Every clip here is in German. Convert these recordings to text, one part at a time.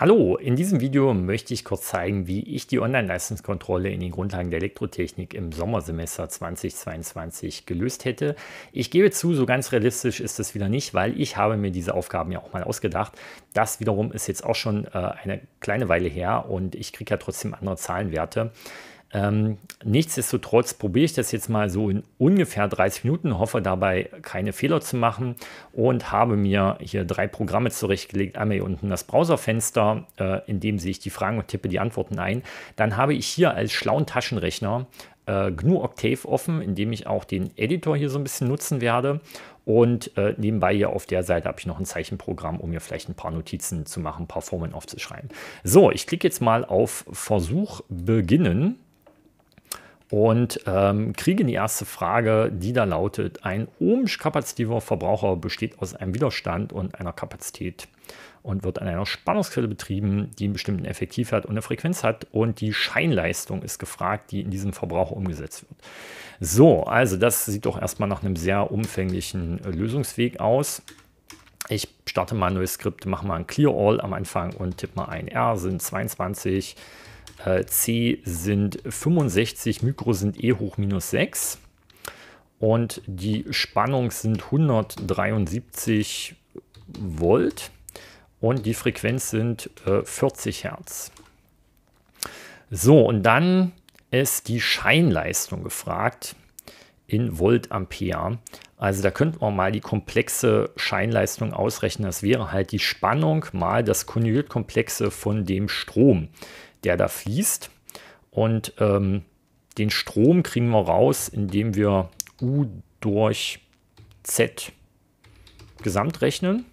Hallo, in diesem Video möchte ich kurz zeigen, wie ich die Online-Leistungskontrolle in den Grundlagen der Elektrotechnik im Sommersemester 2022 gelöst hätte. Ich gebe zu, so ganz realistisch ist das wieder nicht, weil ich habe mir diese Aufgaben ja auch mal ausgedacht. Das wiederum ist jetzt auch schon äh, eine kleine Weile her und ich kriege ja trotzdem andere Zahlenwerte. Ähm, nichtsdestotrotz probiere ich das jetzt mal so in ungefähr 30 Minuten, hoffe dabei keine Fehler zu machen und habe mir hier drei Programme zurechtgelegt. Einmal hier unten das Browserfenster, äh, in dem sehe ich die Fragen und tippe die Antworten ein. Dann habe ich hier als schlauen Taschenrechner äh, GNU Octave offen, in dem ich auch den Editor hier so ein bisschen nutzen werde. Und äh, nebenbei hier auf der Seite habe ich noch ein Zeichenprogramm, um mir vielleicht ein paar Notizen zu machen, ein paar Formeln aufzuschreiben. So, ich klicke jetzt mal auf Versuch beginnen und ähm, kriegen die erste Frage, die da lautet, ein ohmsch kapazitiver Verbraucher besteht aus einem Widerstand und einer Kapazität und wird an einer Spannungsquelle betrieben, die einen bestimmten Effektivwert und eine Frequenz hat und die Scheinleistung ist gefragt, die in diesem Verbraucher umgesetzt wird. So, also das sieht doch erstmal nach einem sehr umfänglichen äh, Lösungsweg aus. Ich starte mal ein neues Skript, mache mal ein Clear All am Anfang und tippe mal ein R sind 22 äh, C sind 65, Mikro sind E hoch minus 6 und die Spannung sind 173 Volt und die Frequenz sind äh, 40 Hertz. So, und dann ist die Scheinleistung gefragt in Volt Ampere. Also da könnte man mal die komplexe Scheinleistung ausrechnen. Das wäre halt die Spannung mal das Konjugatkomplexe von dem Strom der da fließt. Und ähm, den Strom kriegen wir raus, indem wir U durch Z gesamt rechnen.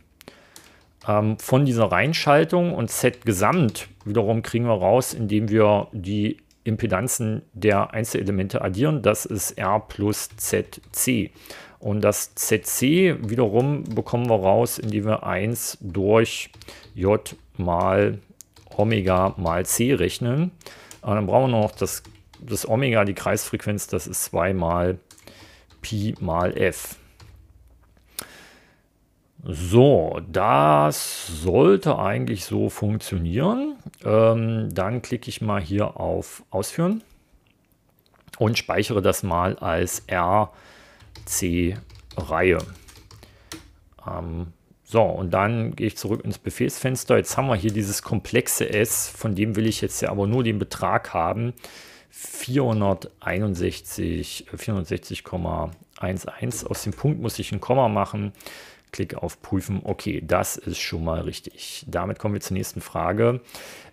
Ähm, von dieser Reinschaltung und Z gesamt wiederum kriegen wir raus, indem wir die Impedanzen der Einzelelemente addieren. Das ist R plus ZC. Und das ZC wiederum bekommen wir raus, indem wir 1 durch J mal Omega mal C rechnen. Aber dann brauchen wir noch das, das Omega, die Kreisfrequenz, das ist 2 mal Pi mal F. So, das sollte eigentlich so funktionieren. Ähm, dann klicke ich mal hier auf Ausführen und speichere das mal als RC-Reihe. Ähm, so, und dann gehe ich zurück ins Befehlsfenster. Jetzt haben wir hier dieses komplexe S, von dem will ich jetzt ja aber nur den Betrag haben. 461, 460,11. Äh, Aus dem Punkt muss ich ein Komma machen. Klick auf Prüfen. Okay, das ist schon mal richtig. Damit kommen wir zur nächsten Frage.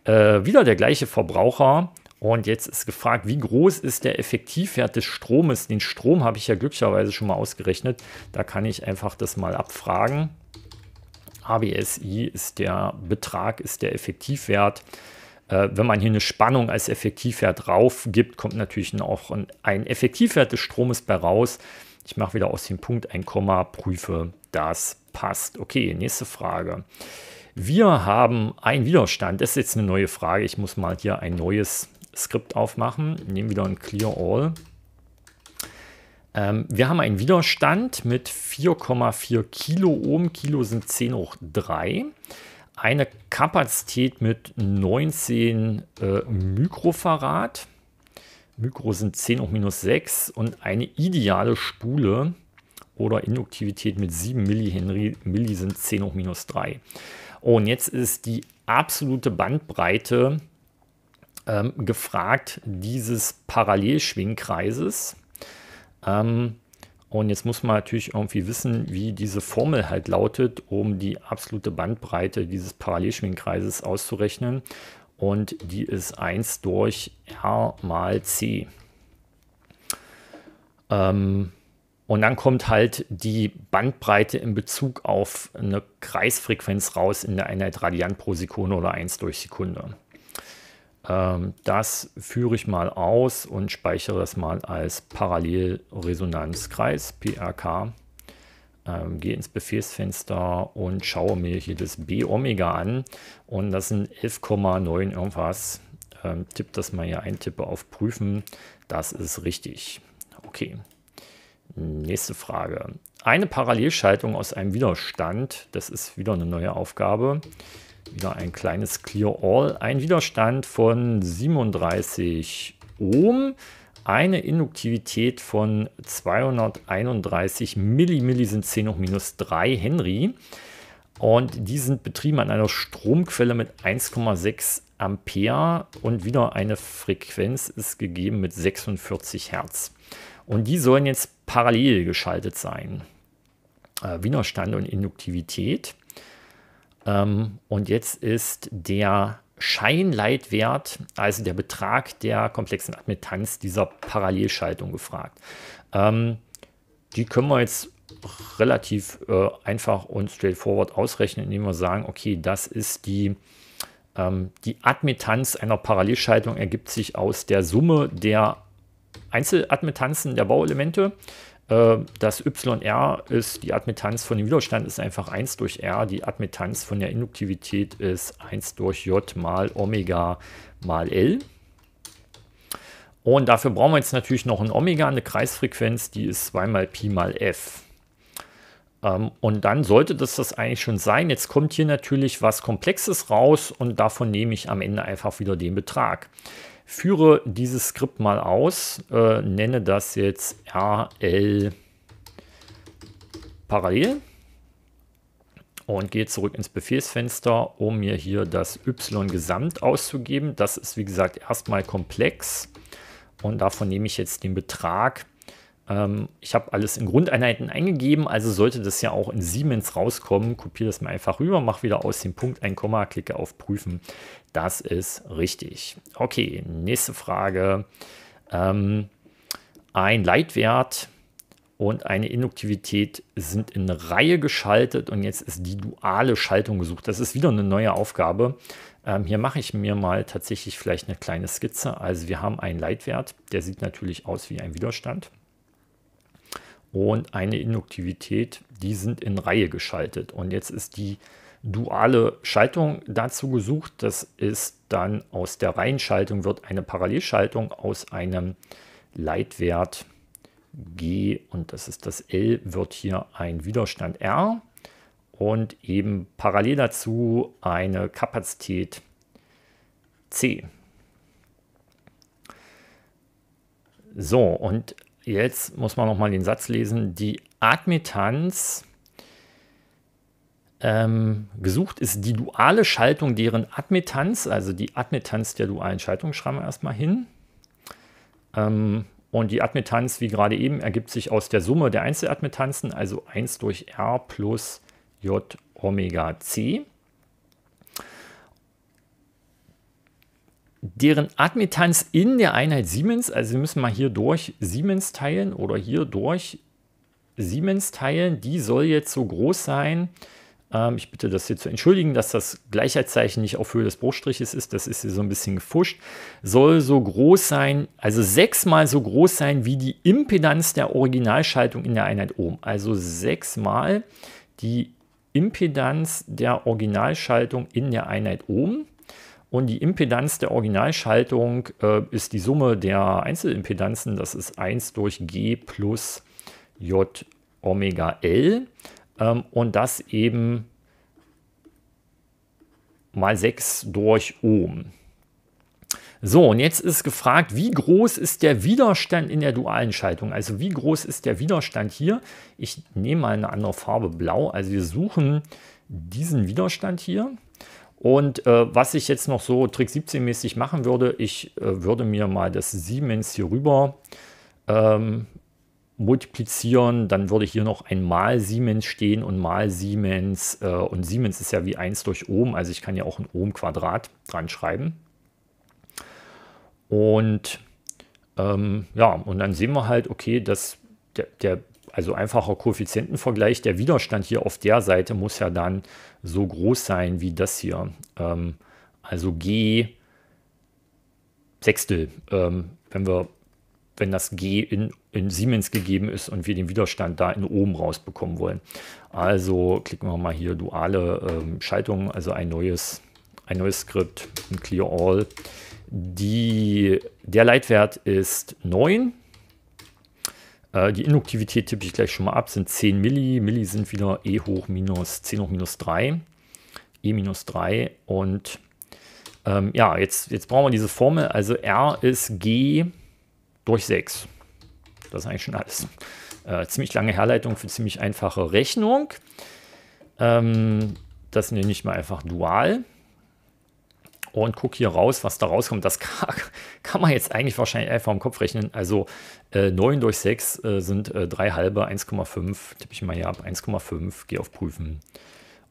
Äh, wieder der gleiche Verbraucher. Und jetzt ist gefragt, wie groß ist der Effektivwert des Stromes? Den Strom habe ich ja glücklicherweise schon mal ausgerechnet. Da kann ich einfach das mal abfragen. ABSI ist der Betrag, ist der Effektivwert. Äh, wenn man hier eine Spannung als Effektivwert drauf gibt, kommt natürlich auch ein Effektivwert des Stromes bei raus. Ich mache wieder aus dem Punkt ein Komma, prüfe, das passt. Okay, nächste Frage. Wir haben einen Widerstand. Das ist jetzt eine neue Frage. Ich muss mal hier ein neues Skript aufmachen. Nehmen wieder ein Clear All. Ähm, wir haben einen Widerstand mit 4,4 Kilo Ohm. Kilo sind 10 hoch 3. Eine Kapazität mit 19 äh, Mikrofarad. Mikro sind 10 hoch minus 6 und eine ideale Spule oder Induktivität mit 7 Millihenry, Milli sind 10 hoch minus 3. Und jetzt ist die absolute Bandbreite ähm, gefragt dieses Parallelschwingkreises. Ähm, und jetzt muss man natürlich irgendwie wissen, wie diese Formel halt lautet, um die absolute Bandbreite dieses Parallelschwingkreises auszurechnen. Und die ist 1 durch R mal C. Ähm, und dann kommt halt die Bandbreite in Bezug auf eine Kreisfrequenz raus in der Einheit Radiant pro Sekunde oder 1 durch Sekunde. Ähm, das führe ich mal aus und speichere das mal als Parallelresonanzkreis, PRK. Ähm, gehe ins Befehlsfenster und schaue mir hier das B-Omega an. Und das sind 11,9 irgendwas. Ähm, tipp das mal hier ein, tippe auf Prüfen. Das ist richtig. Okay. Nächste Frage. Eine Parallelschaltung aus einem Widerstand. Das ist wieder eine neue Aufgabe wieder ein kleines Clear All. Ein Widerstand von 37 Ohm, eine Induktivität von 231 Millimilli sind 10 hoch minus 3 Henry. Und die sind betrieben an einer Stromquelle mit 1,6 Ampere und wieder eine Frequenz ist gegeben mit 46 Hertz. Und die sollen jetzt parallel geschaltet sein. Äh, Widerstand und Induktivität. Ähm, und jetzt ist der Scheinleitwert, also der Betrag der komplexen Admittanz dieser Parallelschaltung gefragt. Ähm, die können wir jetzt relativ äh, einfach und straightforward ausrechnen, indem wir sagen, okay, das ist die, ähm, die Admittanz einer Parallelschaltung ergibt sich aus der Summe der Einzeladmittanzen der Bauelemente äh, das YR ist die Admittanz von dem Widerstand ist einfach 1 durch R, die Admittanz von der Induktivität ist 1 durch J mal Omega mal L. Und dafür brauchen wir jetzt natürlich noch ein Omega, eine Kreisfrequenz, die ist 2 mal Pi mal F. Ähm, und dann sollte das das eigentlich schon sein. Jetzt kommt hier natürlich was Komplexes raus und davon nehme ich am Ende einfach wieder den Betrag führe dieses Skript mal aus, äh, nenne das jetzt RL parallel und gehe zurück ins Befehlsfenster, um mir hier das Y gesamt auszugeben. Das ist wie gesagt erstmal komplex und davon nehme ich jetzt den Betrag ähm, ich habe alles in Grundeinheiten eingegeben, also sollte das ja auch in Siemens rauskommen. Kopiere das mal einfach rüber, mache wieder aus dem Punkt ein Komma, klicke auf Prüfen. Das ist richtig. Okay, nächste Frage. Ähm, ein Leitwert und eine Induktivität sind in Reihe geschaltet und jetzt ist die duale Schaltung gesucht. Das ist wieder eine neue Aufgabe. Ähm, hier mache ich mir mal tatsächlich vielleicht eine kleine Skizze. Also wir haben einen Leitwert, der sieht natürlich aus wie ein Widerstand und eine Induktivität, die sind in Reihe geschaltet. Und jetzt ist die duale Schaltung dazu gesucht. Das ist dann aus der Reihenschaltung wird eine Parallelschaltung aus einem Leitwert G und das ist das L, wird hier ein Widerstand R und eben parallel dazu eine Kapazität C. So, und jetzt muss man nochmal den Satz lesen, die Admittanz ähm, gesucht ist die duale Schaltung deren Admittanz, also die Admittanz der dualen Schaltung, schreiben wir erstmal hin. Ähm, und die Admittanz, wie gerade eben, ergibt sich aus der Summe der Einzeladmittanzen, also 1 durch R plus J Omega C. deren Admittanz in der Einheit Siemens, also wir müssen mal hier durch Siemens teilen oder hier durch Siemens teilen, die soll jetzt so groß sein. Ähm, ich bitte das hier zu entschuldigen, dass das Gleichheitszeichen nicht auf Höhe des Bruchstriches ist. Das ist hier so ein bisschen gefuscht. Soll so groß sein, also sechsmal so groß sein wie die Impedanz der Originalschaltung in der Einheit Ohm. Also sechsmal die Impedanz der Originalschaltung in der Einheit Ohm. Und die Impedanz der Originalschaltung äh, ist die Summe der Einzelimpedanzen. Das ist 1 durch G plus J Omega L. Ähm, und das eben mal 6 durch Ohm. So, und jetzt ist gefragt, wie groß ist der Widerstand in der dualen Schaltung? Also wie groß ist der Widerstand hier? Ich nehme mal eine andere Farbe blau. Also wir suchen diesen Widerstand hier. Und äh, was ich jetzt noch so Trick 17-mäßig machen würde, ich äh, würde mir mal das Siemens hier rüber ähm, multiplizieren. Dann würde hier noch ein Mal Siemens stehen und Mal Siemens. Äh, und Siemens ist ja wie 1 durch Ohm, also ich kann ja auch ein Ohm-Quadrat dran schreiben. Und ähm, ja, und dann sehen wir halt, okay, dass der, der also einfacher Koeffizientenvergleich, der Widerstand hier auf der Seite muss ja dann so groß sein wie das hier. Ähm, also G Sechstel, ähm, wenn wir wenn das G in, in Siemens gegeben ist und wir den Widerstand da in oben rausbekommen wollen. Also klicken wir mal hier duale ähm, Schaltung, also ein neues, ein neues Skript, ein Clear All. Die, der Leitwert ist 9 äh, die Induktivität tippe ich gleich schon mal ab, sind 10 Milli. Milli sind wieder E hoch minus 10 hoch minus 3. E minus 3 und ähm, ja, jetzt, jetzt brauchen wir diese Formel. Also R ist G durch 6. Das ist eigentlich schon alles. Äh, ziemlich lange Herleitung für ziemlich einfache Rechnung. Ähm, das nenne ich mal einfach dual. Oh, und guck hier raus, was da rauskommt. Das kann, kann, man jetzt eigentlich wahrscheinlich einfach im Kopf rechnen. Also äh, 9 durch 6 äh, sind äh, 3 halbe, 1,5. Tippe ich mal hier ab, 1,5, gehe auf Prüfen.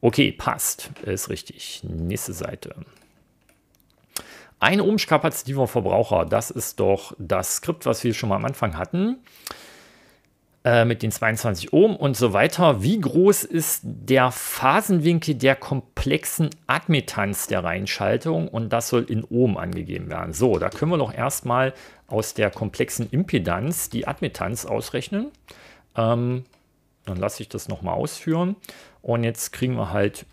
Okay, passt, ist richtig. Nächste Seite. Ein ohmsch-kapazitiver Verbraucher, das ist doch das Skript, was wir schon mal am Anfang hatten. Äh, mit den 22 Ohm und so weiter. Wie groß ist der Phasenwinkel der komplexen Admittanz der Reinschaltung? Und das soll in Ohm angegeben werden. So, da können wir doch erstmal aus der komplexen Impedanz die Admittanz ausrechnen. Ähm, dann lasse ich das nochmal ausführen. Und jetzt kriegen wir halt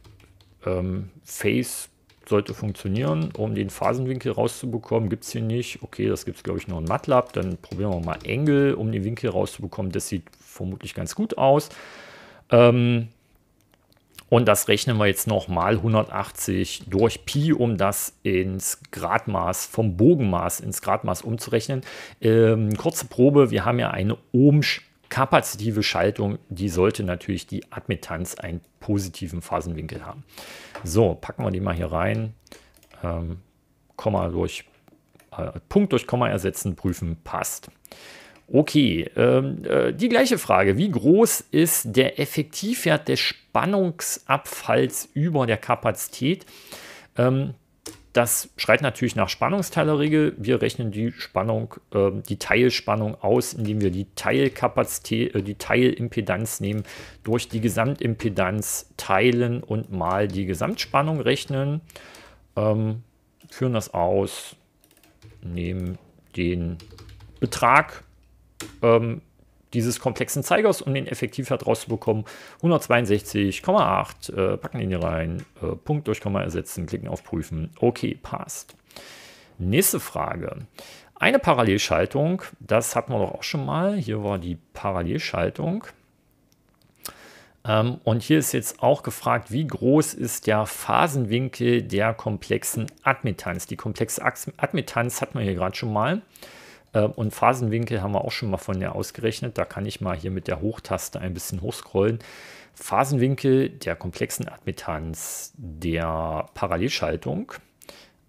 ähm, Phase sollte funktionieren. Um den Phasenwinkel rauszubekommen, gibt es hier nicht. Okay, das gibt es, glaube ich, noch in MATLAB. Dann probieren wir mal Engel, um den Winkel rauszubekommen. Das sieht vermutlich ganz gut aus. Ähm, und das rechnen wir jetzt noch mal 180 durch Pi, um das ins Gradmaß, vom Bogenmaß ins Gradmaß umzurechnen. Ähm, kurze Probe, wir haben ja eine Ohmsch kapazitive Schaltung, die sollte natürlich die Admittanz einen positiven Phasenwinkel haben. So, packen wir die mal hier rein. Ähm, Komma durch, äh, Punkt durch Komma ersetzen, prüfen, passt. Okay, ähm, äh, die gleiche Frage. Wie groß ist der Effektivwert des Spannungsabfalls über der Kapazität? Ähm, das schreit natürlich nach Spannungsteilerregel. Wir rechnen die Spannung, äh, die Teilspannung aus, indem wir die Teilkapazität, äh, die Teilimpedanz nehmen, durch die Gesamtimpedanz teilen und mal die Gesamtspannung rechnen. Ähm, führen das aus, nehmen den Betrag ähm, dieses komplexen Zeigers, um den Effektivwert rauszubekommen. 162,8, äh, packen ihn hier rein, äh, Punkt durch Komma ersetzen, klicken auf Prüfen. Okay, passt. Nächste Frage. Eine Parallelschaltung, das hatten wir doch auch schon mal. Hier war die Parallelschaltung. Ähm, und hier ist jetzt auch gefragt, wie groß ist der Phasenwinkel der komplexen Admittanz? Die komplexe Admittanz hatten wir hier gerade schon mal. Ähm, und Phasenwinkel haben wir auch schon mal von der ausgerechnet. Da kann ich mal hier mit der Hochtaste ein bisschen hochscrollen. Phasenwinkel der komplexen Admittanz der Parallelschaltung.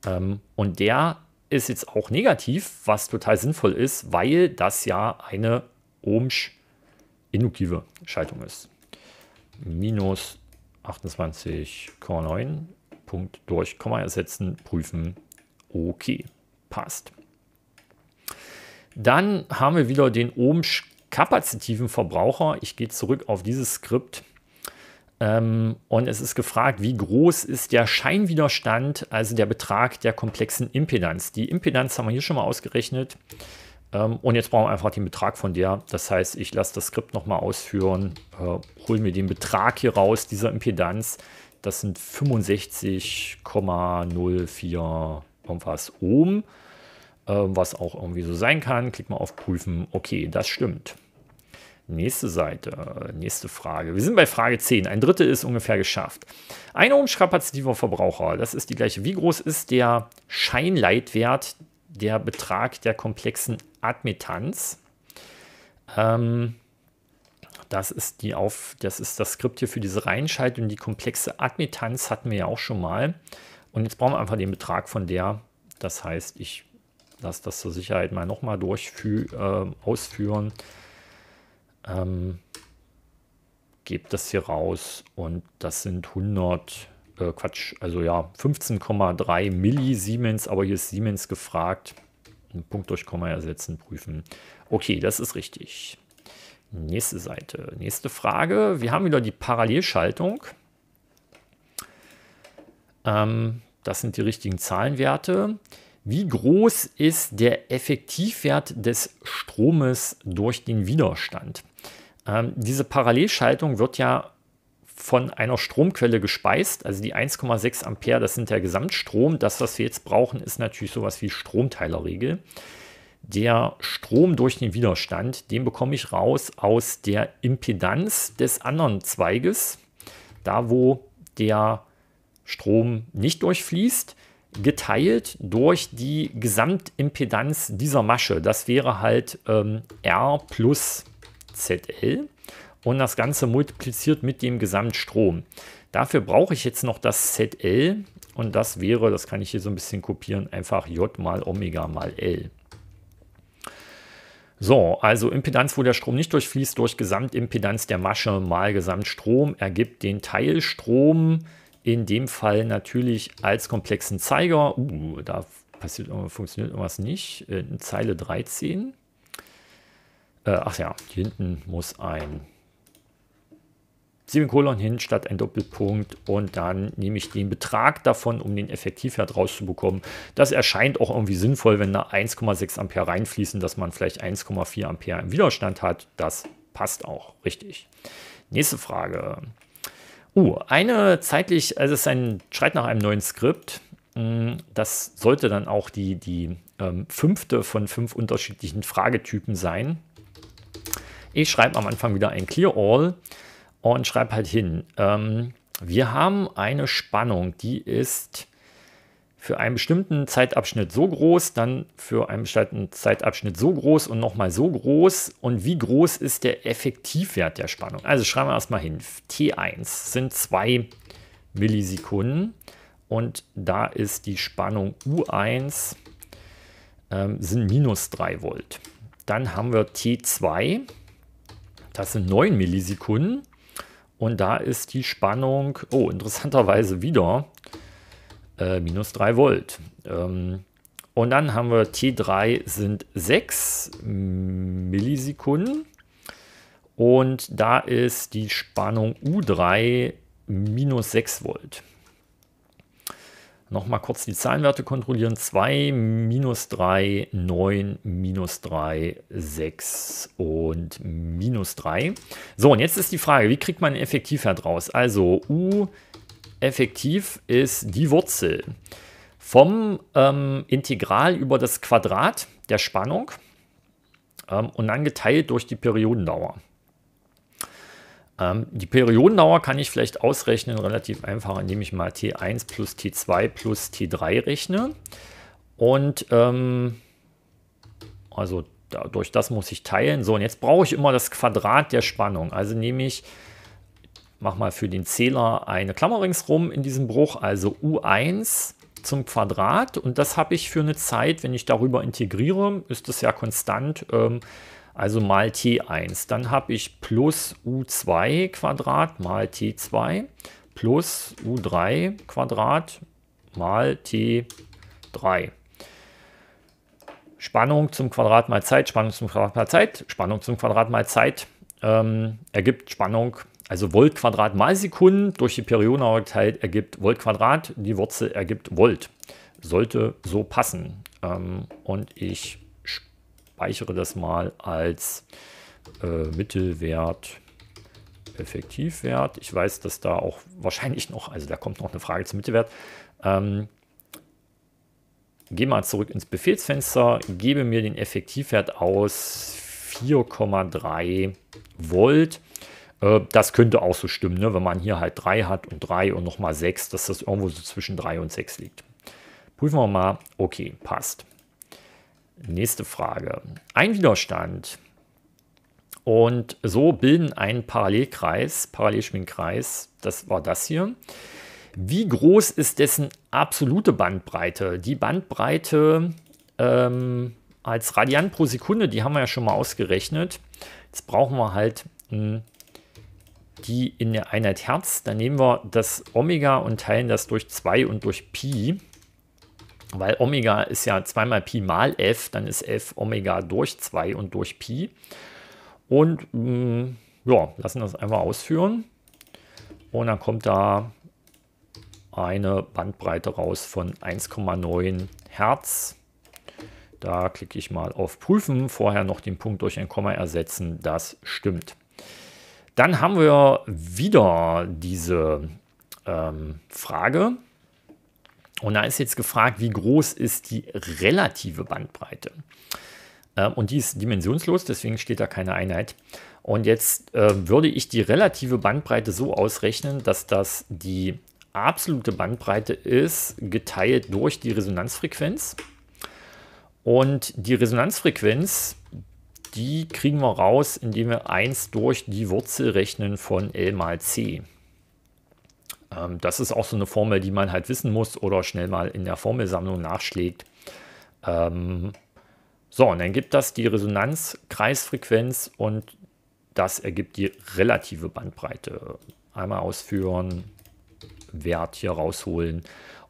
Ähm, und der ist jetzt auch negativ, was total sinnvoll ist, weil das ja eine Ohmsch induktive Schaltung ist. Minus 28,9 Punkt durch Komma ersetzen, prüfen. Okay, passt. Dann haben wir wieder den ohmsch kapazitiven Verbraucher. Ich gehe zurück auf dieses Skript. Ähm, und es ist gefragt, wie groß ist der Scheinwiderstand, also der Betrag der komplexen Impedanz. Die Impedanz haben wir hier schon mal ausgerechnet. Ähm, und jetzt brauchen wir einfach den Betrag von der. Das heißt, ich lasse das Skript nochmal ausführen, äh, hole mir den Betrag hier raus, dieser Impedanz. Das sind 65,04 irgendwas Ohm. Ähm, was auch irgendwie so sein kann. Klick mal auf Prüfen. Okay, das stimmt. Nächste Seite, äh, nächste Frage. Wir sind bei Frage 10. Ein Drittel ist ungefähr geschafft. Ein Ohn strapazitiver Verbraucher, das ist die gleiche. Wie groß ist der Scheinleitwert, der Betrag der komplexen Admittanz? Ähm, das, ist die auf, das ist das Skript hier für diese Reinschaltung. Die komplexe Admittanz hatten wir ja auch schon mal. Und jetzt brauchen wir einfach den Betrag von der. Das heißt, ich lass das zur Sicherheit mal nochmal äh, ausführen. Ähm, gebt das hier raus und das sind 100, äh, Quatsch, also ja, 15,3 Millisiemens, aber hier ist Siemens gefragt. Einen Punkt durch Komma ersetzen, prüfen. Okay, das ist richtig. Nächste Seite. Nächste Frage. Wir haben wieder die Parallelschaltung. Ähm, das sind die richtigen Zahlenwerte. Wie groß ist der Effektivwert des Stromes durch den Widerstand? Ähm, diese Parallelschaltung wird ja von einer Stromquelle gespeist, also die 1,6 Ampere, das sind der Gesamtstrom. Das, was wir jetzt brauchen, ist natürlich sowas wie Stromteilerregel. Der Strom durch den Widerstand, den bekomme ich raus aus der Impedanz des anderen Zweiges, da wo der Strom nicht durchfließt geteilt durch die Gesamtimpedanz dieser Masche. Das wäre halt ähm, R plus ZL und das Ganze multipliziert mit dem Gesamtstrom. Dafür brauche ich jetzt noch das ZL und das wäre, das kann ich hier so ein bisschen kopieren, einfach J mal Omega mal L. So, also Impedanz, wo der Strom nicht durchfließt, durch Gesamtimpedanz der Masche mal Gesamtstrom ergibt den Teilstrom in dem Fall natürlich als komplexen Zeiger, uh, da passiert, funktioniert irgendwas nicht, äh, in Zeile 13. Äh, ach ja, hier hinten muss ein 7 Kolon hin statt ein Doppelpunkt und dann nehme ich den Betrag davon, um den Effektivwert rauszubekommen. Das erscheint auch irgendwie sinnvoll, wenn da 1,6 Ampere reinfließen, dass man vielleicht 1,4 Ampere im Widerstand hat. Das passt auch richtig. Nächste Frage. Uh, eine zeitlich, also es ist ein, schreit nach einem neuen Skript. Mm, das sollte dann auch die, die ähm, fünfte von fünf unterschiedlichen Fragetypen sein. Ich schreibe am Anfang wieder ein Clear All und schreibe halt hin. Ähm, wir haben eine Spannung, die ist für einen bestimmten Zeitabschnitt so groß, dann für einen bestimmten Zeitabschnitt so groß und nochmal so groß. Und wie groß ist der Effektivwert der Spannung? Also schreiben wir erstmal hin. T1 sind 2 Millisekunden und da ist die Spannung U1 ähm, sind minus 3 Volt. Dann haben wir T2, das sind 9 Millisekunden und da ist die Spannung, oh interessanterweise wieder äh, minus 3 Volt. Ähm, und dann haben wir T3 sind 6 Millisekunden. Und da ist die Spannung U3 minus 6 Volt. Nochmal kurz die Zahlenwerte kontrollieren. 2, minus 3, 9, minus 3, 6 und minus 3. So, und jetzt ist die Frage, wie kriegt man einen Effektivwert Also U3 effektiv ist die Wurzel vom ähm, Integral über das Quadrat der Spannung ähm, und dann geteilt durch die Periodendauer. Ähm, die Periodendauer kann ich vielleicht ausrechnen, relativ einfach, indem ich mal T1 plus T2 plus T3 rechne. Und ähm, also dadurch das muss ich teilen. So, und jetzt brauche ich immer das Quadrat der Spannung. Also nehme ich mach mal für den Zähler eine Klammer ringsrum in diesem Bruch, also U1 zum Quadrat und das habe ich für eine Zeit, wenn ich darüber integriere, ist das ja konstant, ähm, also mal t1. Dann habe ich plus u2 Quadrat mal t2 plus u3 Quadrat mal t3. Spannung zum Quadrat mal Zeit, Spannung zum Quadrat mal Zeit, Spannung zum Quadrat mal Zeit ähm, ergibt Spannung also Volt Quadrat mal Sekunden durch die Periode Periodeneinheit ergibt Volt Quadrat, die Wurzel ergibt Volt. Sollte so passen. Ähm, und ich speichere das mal als äh, Mittelwert Effektivwert. Ich weiß, dass da auch wahrscheinlich noch, also da kommt noch eine Frage zum Mittelwert. Ähm, gehe mal zurück ins Befehlsfenster, gebe mir den Effektivwert aus 4,3 Volt äh, das könnte auch so stimmen, ne? wenn man hier halt 3 hat und 3 und nochmal 6, dass das irgendwo so zwischen 3 und 6 liegt. Prüfen wir mal. Okay, passt. Nächste Frage. Ein Widerstand und so bilden einen Parallelkreis, Parallelschwingkreis, das war das hier. Wie groß ist dessen absolute Bandbreite? Die Bandbreite ähm, als Radiant pro Sekunde, die haben wir ja schon mal ausgerechnet. Jetzt brauchen wir halt ein die in der Einheit Herz. Dann nehmen wir das Omega und teilen das durch 2 und durch Pi. Weil Omega ist ja 2 mal Pi mal F, dann ist F Omega durch 2 und durch Pi. Und mh, mm, ja, lassen das einfach ausführen. Und dann kommt da eine Bandbreite raus von 1,9 Hertz. Da klicke ich mal auf Prüfen, vorher noch den Punkt durch ein Komma ersetzen, das stimmt. Dann haben wir wieder diese ähm, Frage. Und da ist jetzt gefragt, wie groß ist die relative Bandbreite? Ähm, und die ist dimensionslos, deswegen steht da keine Einheit. Und jetzt äh, würde ich die relative Bandbreite so ausrechnen, dass das die absolute Bandbreite ist, geteilt durch die Resonanzfrequenz. Und die Resonanzfrequenz, die kriegen wir raus, indem wir 1 durch die Wurzel rechnen von L mal C. Ähm, das ist auch so eine Formel, die man halt wissen muss oder schnell mal in der Formelsammlung nachschlägt. Ähm, so, und dann gibt das die Resonanzkreisfrequenz und das ergibt die relative Bandbreite. Einmal ausführen, Wert hier rausholen.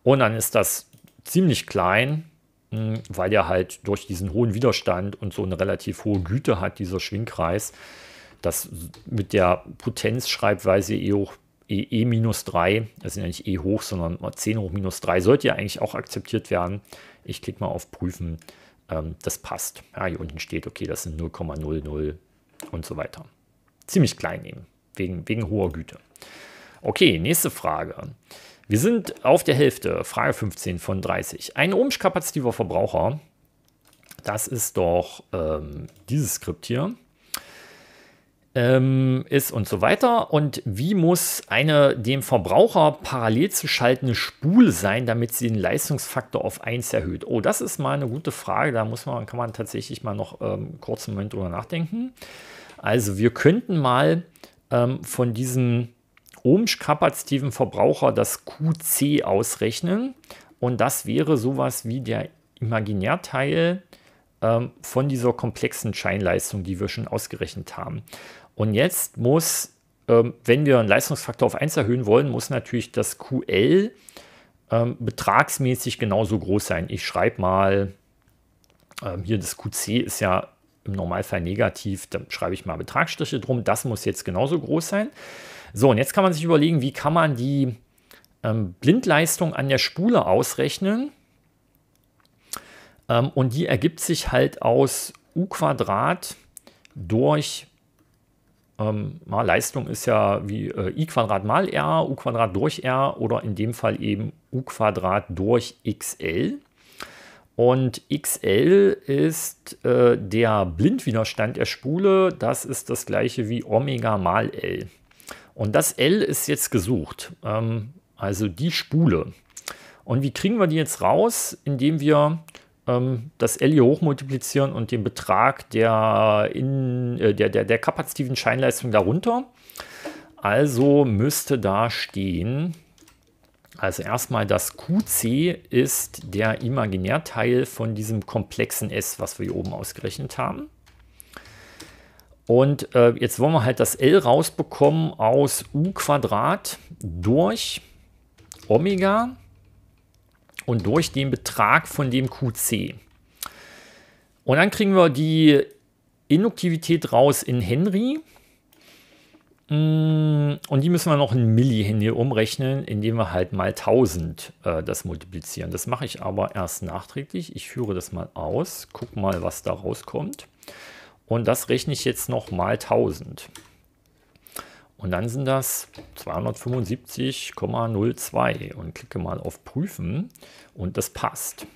Und dann ist das ziemlich klein, Mhm, weil er halt durch diesen hohen Widerstand und so eine relativ hohe Güte hat, dieser Schwingkreis, das mit der Potenzschreibweise E hoch E, e minus 3, das sind ja nicht E hoch, sondern 10 hoch minus 3, sollte ja eigentlich auch akzeptiert werden. Ich klicke mal auf Prüfen, ähm, das passt. Ja, hier unten steht, okay, das sind 0,00 und so weiter. Ziemlich klein eben, wegen, wegen hoher Güte. Okay, nächste Frage. Wir sind auf der Hälfte, Frage 15 von 30. Ein ohmsch-kapazitiver Verbraucher, das ist doch ähm, dieses Skript hier, ähm, ist und so weiter. Und wie muss eine dem Verbraucher parallel zu schaltende Spule sein, damit sie den Leistungsfaktor auf 1 erhöht? Oh, das ist mal eine gute Frage. Da muss man, kann man tatsächlich mal noch ähm, kurz einen Moment drüber nachdenken. Also wir könnten mal ähm, von diesen ohmsch-kapazitiven Verbraucher das QC ausrechnen. Und das wäre sowas wie der Imaginärteil ähm, von dieser komplexen Scheinleistung, die wir schon ausgerechnet haben. Und jetzt muss, ähm, wenn wir einen Leistungsfaktor auf 1 erhöhen wollen, muss natürlich das QL ähm, betragsmäßig genauso groß sein. Ich schreibe mal, ähm, hier das QC ist ja im Normalfall negativ, dann schreibe ich mal Betragsstriche drum. Das muss jetzt genauso groß sein. So, und jetzt kann man sich überlegen, wie kann man die ähm, Blindleistung an der Spule ausrechnen. Ähm, und die ergibt sich halt aus u Quadrat durch ähm, Leistung ist ja wie äh, i Quadrat mal r, u Quadrat durch r oder in dem Fall eben u Quadrat durch xl. Und xl ist äh, der Blindwiderstand der Spule, das ist das gleiche wie Omega mal L. Und das L ist jetzt gesucht, ähm, also die Spule. Und wie kriegen wir die jetzt raus? Indem wir ähm, das L hier hochmultiplizieren und den Betrag der, in, äh, der, der, der kapazitiven Scheinleistung darunter. Also müsste da stehen, also erstmal das QC ist der Imaginärteil von diesem komplexen S, was wir hier oben ausgerechnet haben. Und äh, jetzt wollen wir halt das L rausbekommen aus U Quadrat durch Omega und durch den Betrag von dem QC. Und dann kriegen wir die Induktivität raus in Henry. Mm, und die müssen wir noch in Millihenry umrechnen, indem wir halt mal 1000 äh, das multiplizieren. Das mache ich aber erst nachträglich. Ich führe das mal aus, guck mal, was da rauskommt. Und das rechne ich jetzt noch mal 1000. Und dann sind das 275,02 und klicke mal auf Prüfen und das passt.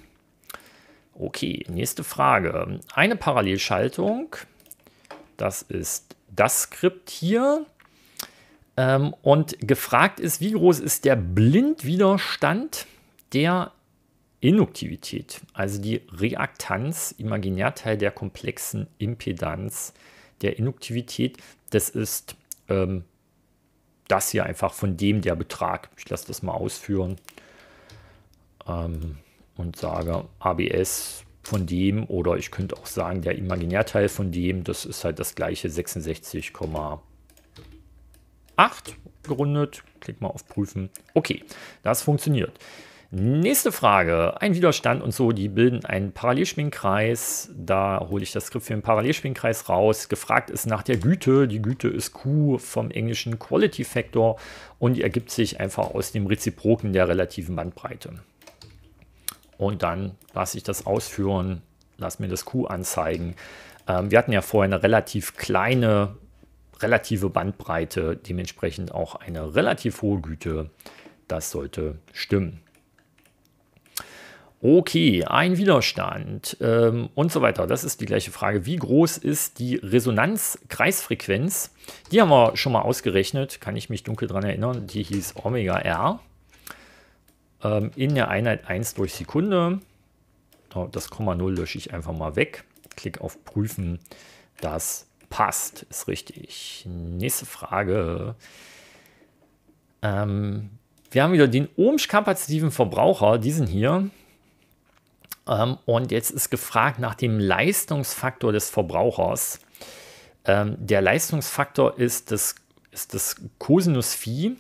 Okay, nächste Frage. Eine Parallelschaltung, das ist das Skript hier. Ähm, und gefragt ist, wie groß ist der Blindwiderstand, der Induktivität, also die Reaktanz, Imaginärteil der komplexen Impedanz der Induktivität, das ist ähm, das hier einfach von dem der Betrag. Ich lasse das mal ausführen ähm, und sage ABS von dem oder ich könnte auch sagen der Imaginärteil von dem, das ist halt das gleiche 66,8 gerundet. Klick mal auf Prüfen. Okay, das funktioniert. Nächste Frage. Ein Widerstand und so, die bilden einen Parallelschwingkreis. Da hole ich das Skript für einen Parallelschwingkreis raus. Gefragt ist nach der Güte. Die Güte ist Q vom englischen Quality Factor und die ergibt sich einfach aus dem Reziproken der relativen Bandbreite. Und dann lasse ich das ausführen, lasse mir das Q anzeigen. Ähm, wir hatten ja vorher eine relativ kleine relative Bandbreite, dementsprechend auch eine relativ hohe Güte. Das sollte stimmen. Okay, ein Widerstand ähm, und so weiter. Das ist die gleiche Frage. Wie groß ist die Resonanzkreisfrequenz? Die haben wir schon mal ausgerechnet, kann ich mich dunkel daran erinnern. Die hieß Omega R ähm, in der Einheit 1 durch Sekunde. Oh, das Komma 0 lösche ich einfach mal weg. Klick auf Prüfen. Das passt, ist richtig. Nächste Frage. Ähm, wir haben wieder den ohmsch-kapazitiven Verbraucher, diesen hier. Ähm, und jetzt ist gefragt nach dem Leistungsfaktor des Verbrauchers. Ähm, der Leistungsfaktor ist das, ist das Cosinus Phi.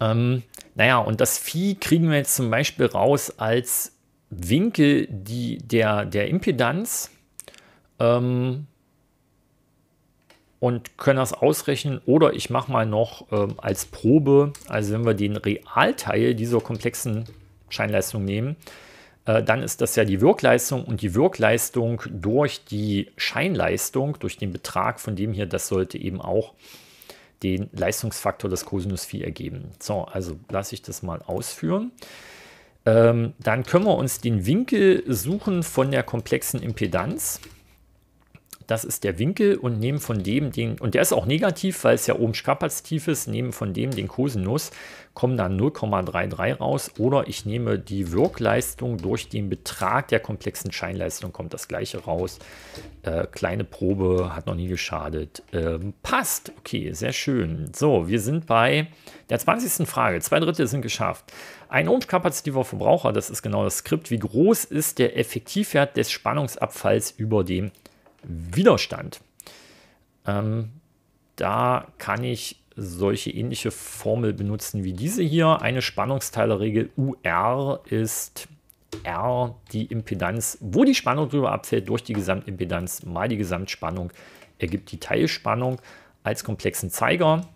Ähm, naja, und das Phi kriegen wir jetzt zum Beispiel raus als Winkel die, der, der Impedanz ähm, und können das ausrechnen. Oder ich mache mal noch ähm, als Probe, also wenn wir den Realteil dieser komplexen Scheinleistung nehmen, äh, dann ist das ja die Wirkleistung und die Wirkleistung durch die Scheinleistung, durch den Betrag von dem hier, das sollte eben auch den Leistungsfaktor des Cosinus Phi ergeben. So, also lasse ich das mal ausführen. Ähm, dann können wir uns den Winkel suchen von der komplexen Impedanz das ist der Winkel und nehmen von dem den, und der ist auch negativ, weil es ja oben kapazitiv ist, nehmen von dem den Kosinus, kommen dann 0,33 raus oder ich nehme die Wirkleistung durch den Betrag der komplexen Scheinleistung, kommt das gleiche raus. Äh, kleine Probe, hat noch nie geschadet. Ähm, passt, okay, sehr schön. So, wir sind bei der 20. Frage. Zwei Drittel sind geschafft. Ein ohmskapazitiver Verbraucher, das ist genau das Skript. Wie groß ist der Effektivwert des Spannungsabfalls über dem Widerstand. Ähm, da kann ich solche ähnliche Formel benutzen wie diese hier. Eine Spannungsteilerregel UR ist R die Impedanz, wo die Spannung drüber abfällt, durch die Gesamtimpedanz mal die Gesamtspannung ergibt die Teilspannung als komplexen Zeiger.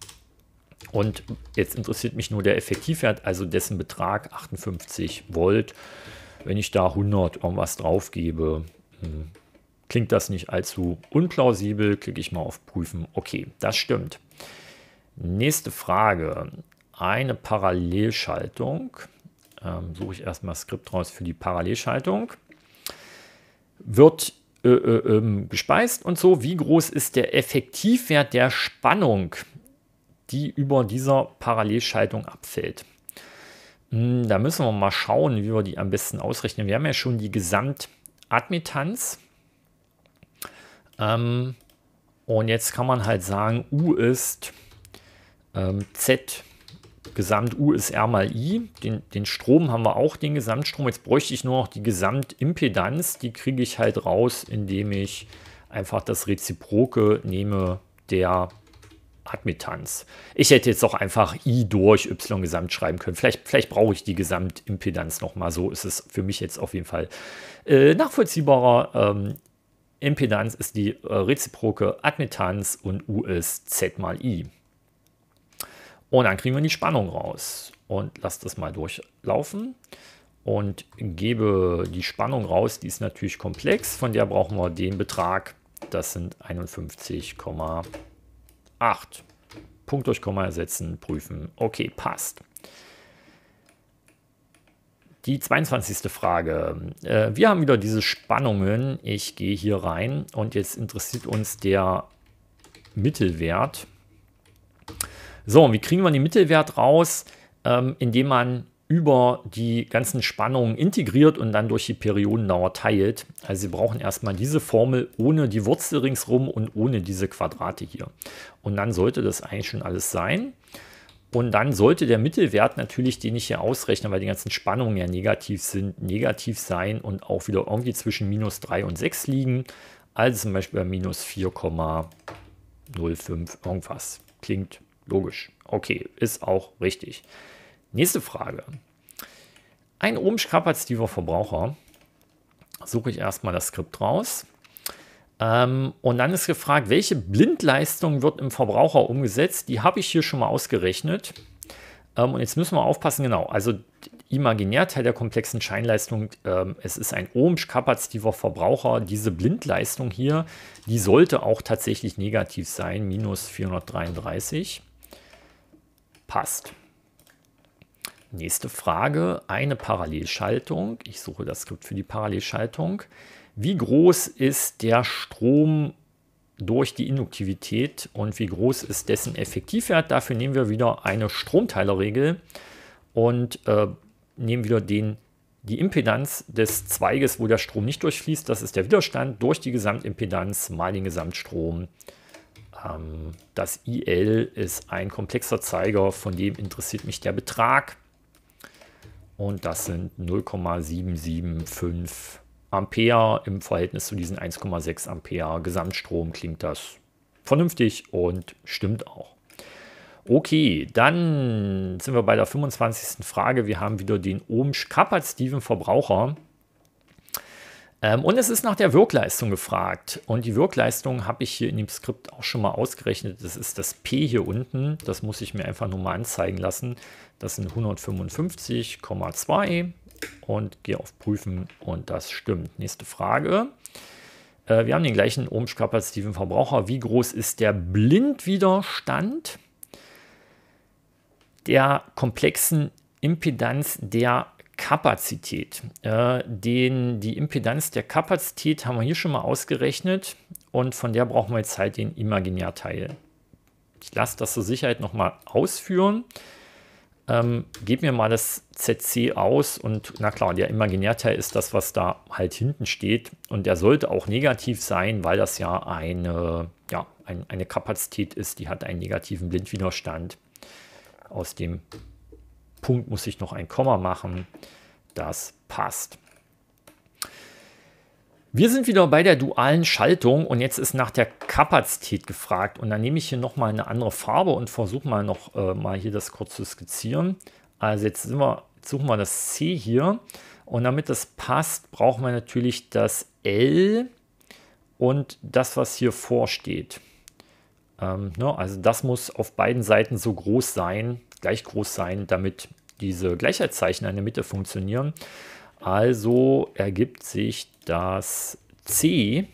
Und jetzt interessiert mich nur der Effektivwert, also dessen Betrag 58 Volt. Wenn ich da 100 irgendwas drauf gebe, hm, Klingt das nicht allzu unplausibel? Klicke ich mal auf Prüfen. Okay, das stimmt. Nächste Frage. Eine Parallelschaltung. Ähm, suche ich erstmal Skript raus für die Parallelschaltung. Wird äh, äh, ähm, gespeist und so. Wie groß ist der Effektivwert der Spannung, die über dieser Parallelschaltung abfällt? Hm, da müssen wir mal schauen, wie wir die am besten ausrechnen. Wir haben ja schon die Gesamtadmittanz ähm, und jetzt kann man halt sagen, U ist ähm, Z Gesamt U ist R mal I. Den, den, Strom haben wir auch, den Gesamtstrom. Jetzt bräuchte ich nur noch die Gesamtimpedanz. Die kriege ich halt raus, indem ich einfach das Reziproke nehme der Admittanz. Ich hätte jetzt auch einfach I durch Y Gesamt schreiben können. Vielleicht, vielleicht brauche ich die Gesamtimpedanz nochmal. So ist es für mich jetzt auf jeden Fall äh, nachvollziehbarer. Ähm, Impedanz ist die äh, reziproke Admittanz und U ist Z mal I. Und oh, dann kriegen wir die Spannung raus. Und lasse das mal durchlaufen und gebe die Spannung raus. Die ist natürlich komplex, von der brauchen wir den Betrag. Das sind 51,8. Punkt durch Komma ersetzen, prüfen. Okay, passt. Die 22. Frage. Äh, wir haben wieder diese Spannungen. Ich gehe hier rein und jetzt interessiert uns der Mittelwert. So, wie kriegen wir den Mittelwert raus? Ähm, indem man über die ganzen Spannungen integriert und dann durch die Periodendauer teilt. Also wir brauchen erstmal diese Formel ohne die Wurzel ringsrum und ohne diese Quadrate hier. Und dann sollte das eigentlich schon alles sein. Und dann sollte der Mittelwert natürlich, den ich hier ausrechne, weil die ganzen Spannungen ja negativ sind, negativ sein und auch wieder irgendwie zwischen minus 3 und 6 liegen. Also zum Beispiel bei minus 4,05 irgendwas. Klingt logisch. Okay, ist auch richtig. Nächste Frage. Ein oben strapaziver Verbraucher. Suche ich erstmal das Skript raus. Ähm, und dann ist gefragt, welche Blindleistung wird im Verbraucher umgesetzt? Die habe ich hier schon mal ausgerechnet. Ähm, und jetzt müssen wir aufpassen, genau. Also Imaginärteil der komplexen Scheinleistung, ähm, es ist ein ohmsch kapazitiver Verbraucher. Diese Blindleistung hier, die sollte auch tatsächlich negativ sein, minus 433. Passt. Nächste Frage, eine Parallelschaltung. Ich suche das Skript für die Parallelschaltung. Wie groß ist der Strom durch die Induktivität und wie groß ist dessen Effektivwert? Dafür nehmen wir wieder eine Stromteilerregel und äh, nehmen wieder den, die Impedanz des Zweiges, wo der Strom nicht durchfließt. Das ist der Widerstand durch die Gesamtimpedanz mal den Gesamtstrom. Ähm, das IL ist ein komplexer Zeiger, von dem interessiert mich der Betrag. Und das sind 0,775 Ampere im Verhältnis zu diesen 1,6 Ampere Gesamtstrom klingt das vernünftig und stimmt auch. Okay, dann sind wir bei der 25. Frage. Wir haben wieder den ohmsch-kapazitiven Verbraucher. Ähm, und es ist nach der Wirkleistung gefragt. Und die Wirkleistung habe ich hier in dem Skript auch schon mal ausgerechnet. Das ist das P hier unten. Das muss ich mir einfach nur mal anzeigen lassen. Das sind 155,2 und gehe auf Prüfen und das stimmt. Nächste Frage. Äh, wir haben den gleichen ohmsch-kapazitiven Verbraucher. Wie groß ist der Blindwiderstand der komplexen Impedanz der Kapazität? Äh, den, die Impedanz der Kapazität haben wir hier schon mal ausgerechnet und von der brauchen wir jetzt halt den Imaginärteil. Ich lasse das zur Sicherheit nochmal ausführen ähm, gib mir mal das ZC aus und na klar, der Imaginärteil ist das, was da halt hinten steht und der sollte auch negativ sein, weil das ja eine, ja, ein, eine Kapazität ist, die hat einen negativen Blindwiderstand. Aus dem Punkt muss ich noch ein Komma machen. Das passt. Wir sind wieder bei der dualen Schaltung und jetzt ist nach der Kapazität gefragt. Und dann nehme ich hier nochmal eine andere Farbe und versuche mal noch äh, mal hier das kurz zu skizzieren. Also jetzt, sind wir, suchen wir das C hier und damit das passt, brauchen wir natürlich das L und das, was hier vorsteht. Ähm, ne, also das muss auf beiden Seiten so groß sein, gleich groß sein, damit diese Gleichheitszeichen in der Mitte funktionieren. Also ergibt sich, dass C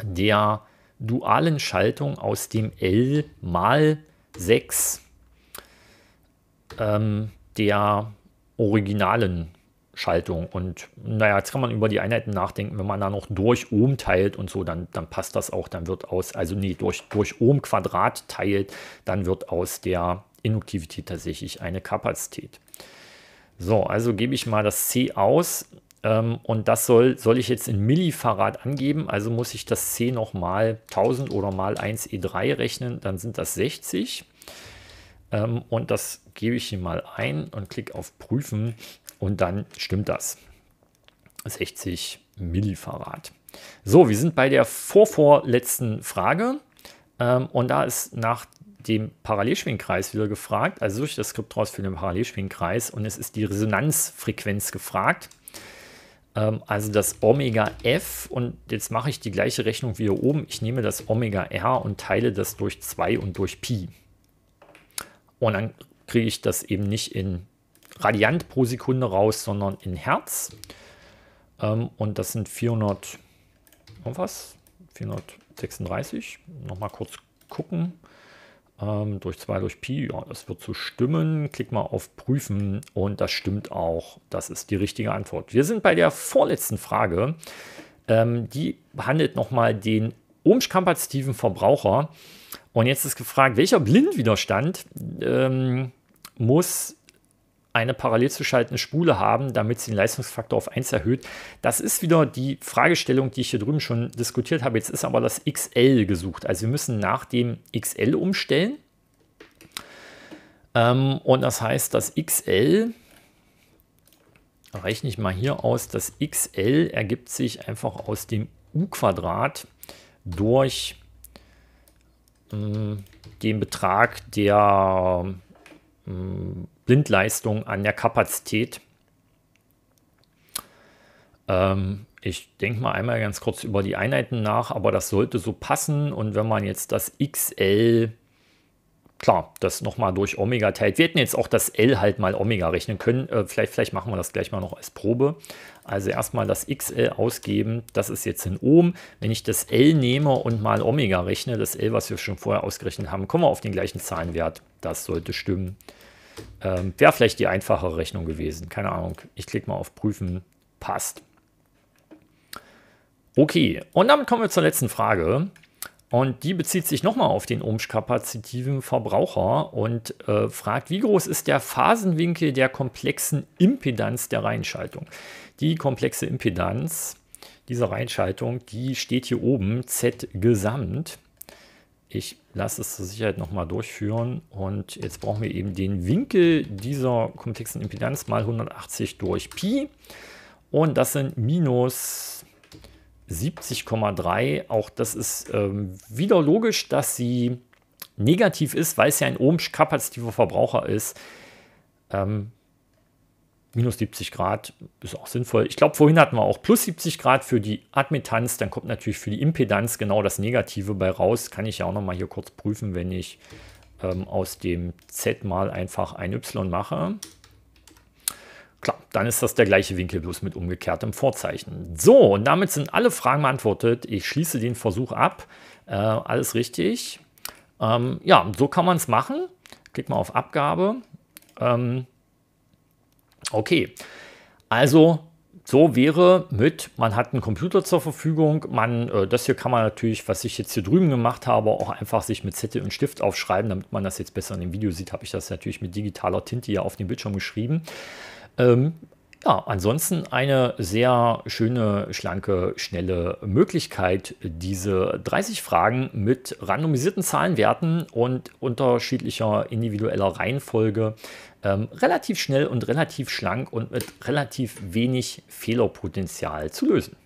der dualen Schaltung aus dem L mal 6 ähm, der originalen Schaltung. Und naja, jetzt kann man über die Einheiten nachdenken, wenn man da noch durch Ohm teilt und so, dann, dann passt das auch, dann wird aus, also nee, durch, durch Ohm Quadrat teilt, dann wird aus der Induktivität tatsächlich eine Kapazität. So, also gebe ich mal das C aus ähm, und das soll, soll ich jetzt in Millifarad angeben, also muss ich das C noch mal 1000 oder mal 1 E3 rechnen, dann sind das 60 ähm, und das gebe ich hier mal ein und klicke auf Prüfen und dann stimmt das. 60 Millifarad. So, wir sind bei der vorvorletzten Frage ähm, und da ist nach dem Parallelschwingkreis wieder gefragt, also durch das Skript raus für den Parallelschwingkreis und es ist die Resonanzfrequenz gefragt. Ähm, also das Omega F und jetzt mache ich die gleiche Rechnung wie hier oben. Ich nehme das Omega R und teile das durch 2 und durch Pi. Und dann kriege ich das eben nicht in Radiant pro Sekunde raus, sondern in Hertz. Ähm, und das sind 400, was? 436. Nochmal kurz gucken. Ähm, durch 2 durch Pi, ja, das wird so stimmen. Klick mal auf Prüfen und das stimmt auch. Das ist die richtige Antwort. Wir sind bei der vorletzten Frage. Ähm, die behandelt nochmal den ohmsch-kapazitiven Verbraucher. Und jetzt ist gefragt, welcher Blindwiderstand ähm, muss eine parallel zu schaltende Spule haben, damit sie den Leistungsfaktor auf 1 erhöht. Das ist wieder die Fragestellung, die ich hier drüben schon diskutiert habe. Jetzt ist aber das XL gesucht. Also wir müssen nach dem XL umstellen. Ähm, und das heißt, das XL, rechne ich mal hier aus, das XL ergibt sich einfach aus dem U-Quadrat durch ähm, den Betrag der ähm, Blindleistung an der Kapazität. Ähm, ich denke mal einmal ganz kurz über die Einheiten nach, aber das sollte so passen. Und wenn man jetzt das XL, klar, das nochmal durch Omega teilt. Wir hätten jetzt auch das L halt mal Omega rechnen können. Äh, vielleicht, vielleicht machen wir das gleich mal noch als Probe. Also erstmal das XL ausgeben, das ist jetzt in Ohm. Wenn ich das L nehme und mal Omega rechne, das L, was wir schon vorher ausgerechnet haben, kommen wir auf den gleichen Zahlenwert. Das sollte stimmen. Ähm, Wäre vielleicht die einfache Rechnung gewesen. Keine Ahnung. Ich klicke mal auf Prüfen. Passt. Okay, und damit kommen wir zur letzten Frage. Und die bezieht sich nochmal auf den ohmskapazitiven Verbraucher und äh, fragt, wie groß ist der Phasenwinkel der komplexen Impedanz der Reihenschaltung? Die komplexe Impedanz dieser Reihenschaltung, die steht hier oben, Z gesamt. Ich lasse es zur Sicherheit nochmal durchführen und jetzt brauchen wir eben den Winkel dieser komplexen Impedanz mal 180 durch Pi und das sind minus 70,3. Auch das ist ähm, wieder logisch, dass sie negativ ist, weil es ja ein ohmsch kapazitiver Verbraucher ist. Ähm, minus 70 Grad ist auch sinnvoll. Ich glaube, vorhin hatten wir auch plus 70 Grad für die Admittanz. Dann kommt natürlich für die Impedanz genau das Negative bei raus. Kann ich ja auch nochmal hier kurz prüfen, wenn ich ähm, aus dem Z mal einfach ein Y mache. Klar, dann ist das der gleiche Winkel, bloß mit umgekehrtem Vorzeichen. So, und damit sind alle Fragen beantwortet. Ich schließe den Versuch ab. Äh, alles richtig. Ähm, ja, so kann man es machen. Klick mal auf Abgabe. Ähm, Okay, also so wäre mit, man hat einen Computer zur Verfügung, man, äh, das hier kann man natürlich, was ich jetzt hier drüben gemacht habe, auch einfach sich mit Zettel und Stift aufschreiben, damit man das jetzt besser in dem Video sieht, habe ich das natürlich mit digitaler Tinte hier auf dem Bildschirm geschrieben. Ähm, ja, ansonsten eine sehr schöne, schlanke, schnelle Möglichkeit, diese 30 Fragen mit randomisierten Zahlenwerten und unterschiedlicher individueller Reihenfolge ähm, relativ schnell und relativ schlank und mit relativ wenig Fehlerpotenzial zu lösen.